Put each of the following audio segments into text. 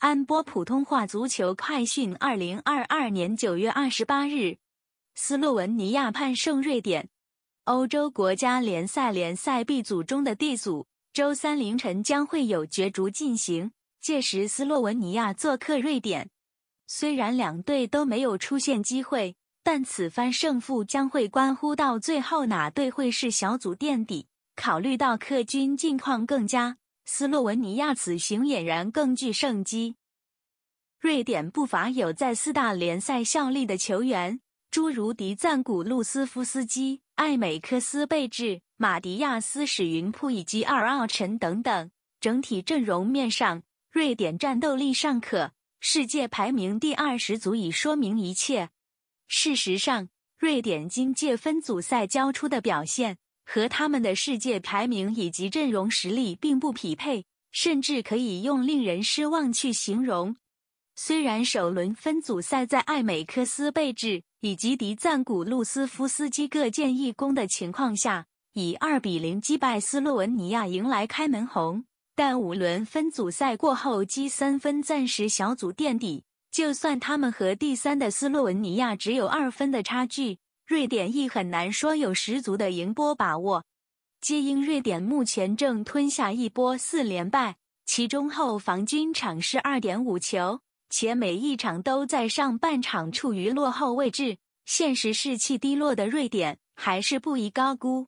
安播普通话足球快讯：二零二二年九月二十八日，斯洛文尼亚盼胜瑞典。欧洲国家联赛联赛 B 组中的 D 组，周三凌晨将会有角逐进行。届时，斯洛文尼亚做客瑞典。虽然两队都没有出现机会，但此番胜负将会关乎到最后哪队会是小组垫底。考虑到客军近况更佳。斯洛文尼亚此行俨然更具胜机，瑞典不乏有在四大联赛效力的球员，诸如迪赞古路斯夫斯基、艾美克斯贝治、马迪亚斯史云普以及二奥臣等等。整体阵容面上，瑞典战斗力尚可，世界排名第二十足以说明一切。事实上，瑞典今届分组赛交出的表现。和他们的世界排名以及阵容实力并不匹配，甚至可以用令人失望去形容。虽然首轮分组赛在艾美克斯贝治以及迪赞古鲁斯夫斯基各建一功的情况下，以二比零击败斯洛文尼亚迎来开门红，但五轮分组赛过后积三分暂时小组垫底。就算他们和第三的斯洛文尼亚只有二分的差距。瑞典亦很难说有十足的赢波把握，皆因瑞典目前正吞下一波四连败，其中后防均场是二点五球，且每一场都在上半场处于落后位置。现实士气低落的瑞典还是不宜高估。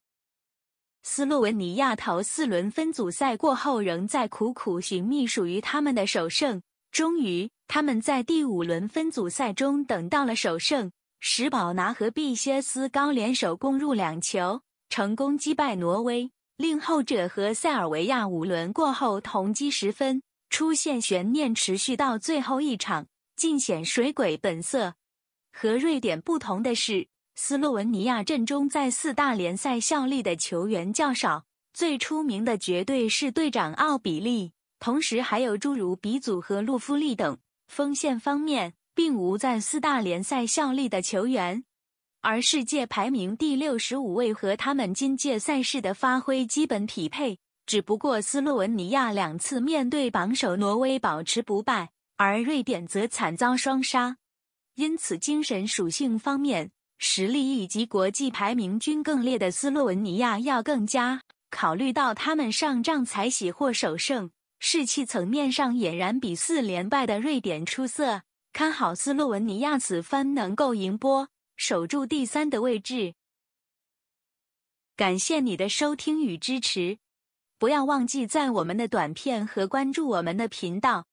斯洛文尼亚头四轮分组赛过后仍在苦苦寻觅属于他们的首胜，终于他们在第五轮分组赛中等到了首胜。什宝拿和毕歇斯高联手攻入两球，成功击败挪威，令后者和塞尔维亚五轮过后同积十分，出现悬念持续到最后一场，尽显水鬼本色。和瑞典不同的是，斯洛文尼亚阵中在四大联赛效力的球员较少，最出名的绝对是队长奥比利，同时还有诸如比祖和洛夫利等。锋线方面。并无在四大联赛效力的球员，而世界排名第六十五位和他们今届赛事的发挥基本匹配。只不过斯洛文尼亚两次面对榜首挪威保持不败，而瑞典则惨遭双杀。因此，精神属性方面、实力以及国际排名均更劣的斯洛文尼亚要更佳。考虑到他们上仗才喜获首胜，士气层面上俨然比四连败的瑞典出色。看好斯洛文尼亚此番能够赢波，守住第三的位置。感谢你的收听与支持，不要忘记赞我们的短片和关注我们的频道。